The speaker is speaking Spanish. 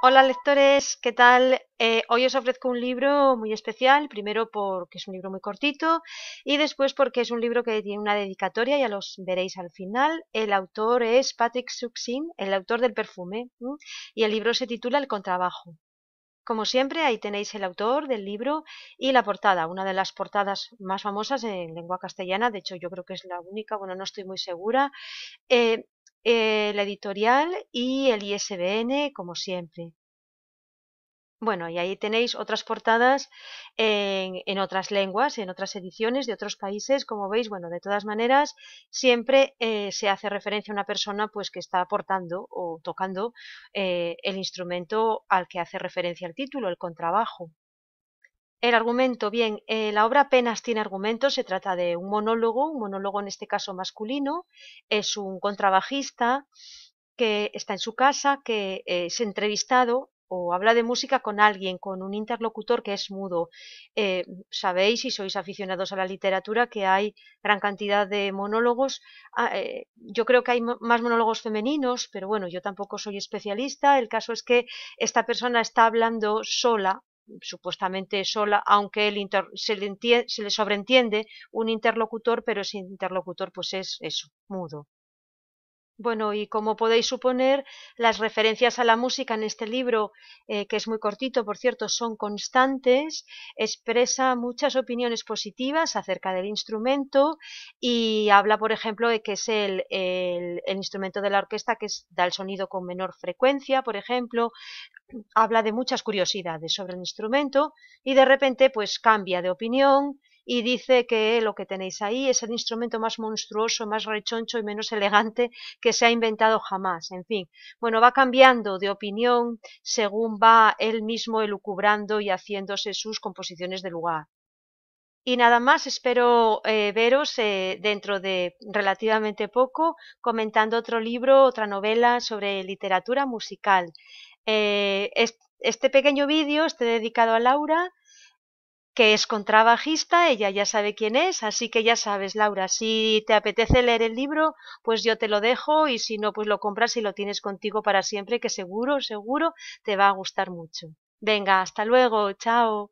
Hola lectores, ¿qué tal? Eh, hoy os ofrezco un libro muy especial, primero porque es un libro muy cortito y después porque es un libro que tiene una dedicatoria, ya los veréis al final. El autor es Patrick Suxin, el autor del perfume, y el libro se titula El contrabajo. Como siempre, ahí tenéis el autor del libro y la portada, una de las portadas más famosas en lengua castellana, de hecho yo creo que es la única, bueno, no estoy muy segura. Eh, eh, la editorial y el ISBN, como siempre. Bueno, y ahí tenéis otras portadas en, otras lenguas, en otras ediciones de otros países. Como veis, bueno, de todas maneras, siempre eh, se hace referencia a una persona pues, que está aportando o tocando eh, el instrumento al que hace referencia el título, el contrabajo el argumento, bien, eh, la obra apenas tiene argumentos, se trata de un monólogo, un monólogo en este caso masculino, es un contrabajista que está en su casa, que es entrevistado o habla de música con alguien, con un interlocutor que es mudo. Eh, sabéis, si sois aficionados a la literatura, que hay gran cantidad de monólogos. Ah, eh, yo creo que hay más monólogos femeninos, pero bueno, yo tampoco soy especialista. El caso es que esta persona está hablando sola supuestamente sola, aunque se, le se, le sobreentiende un interlocutor, pero ese interlocutor pues es eso, mudo. Bueno, y como podéis suponer, las referencias a la música en este libro, eh, que es muy cortito, por cierto, son constantes, expresa muchas opiniones positivas acerca del instrumento y habla, por ejemplo, de que es el, instrumento de la orquesta que da el sonido con menor frecuencia, por ejemplo, habla de muchas curiosidades sobre el instrumento y de repente pues cambia de opinión, y dice que lo que tenéis ahí es el instrumento más monstruoso, más rechoncho y menos elegante que se ha inventado jamás. En fin, bueno, va cambiando de opinión según va él mismo elucubrando y haciéndose sus composiciones de lugar. Y nada más, espero eh, veros eh, dentro de relativamente poco comentando otro libro, otra novela sobre literatura musical. Eh, este pequeño vídeo está dedicado a Laura que es contrabajista, ella ya sabe quién es, así que ya sabes, Laura, si te apetece leer el libro, pues yo te lo dejo y si no, pues lo compras y lo tienes contigo para siempre, que seguro, seguro te va a gustar mucho. Venga, hasta luego, chao.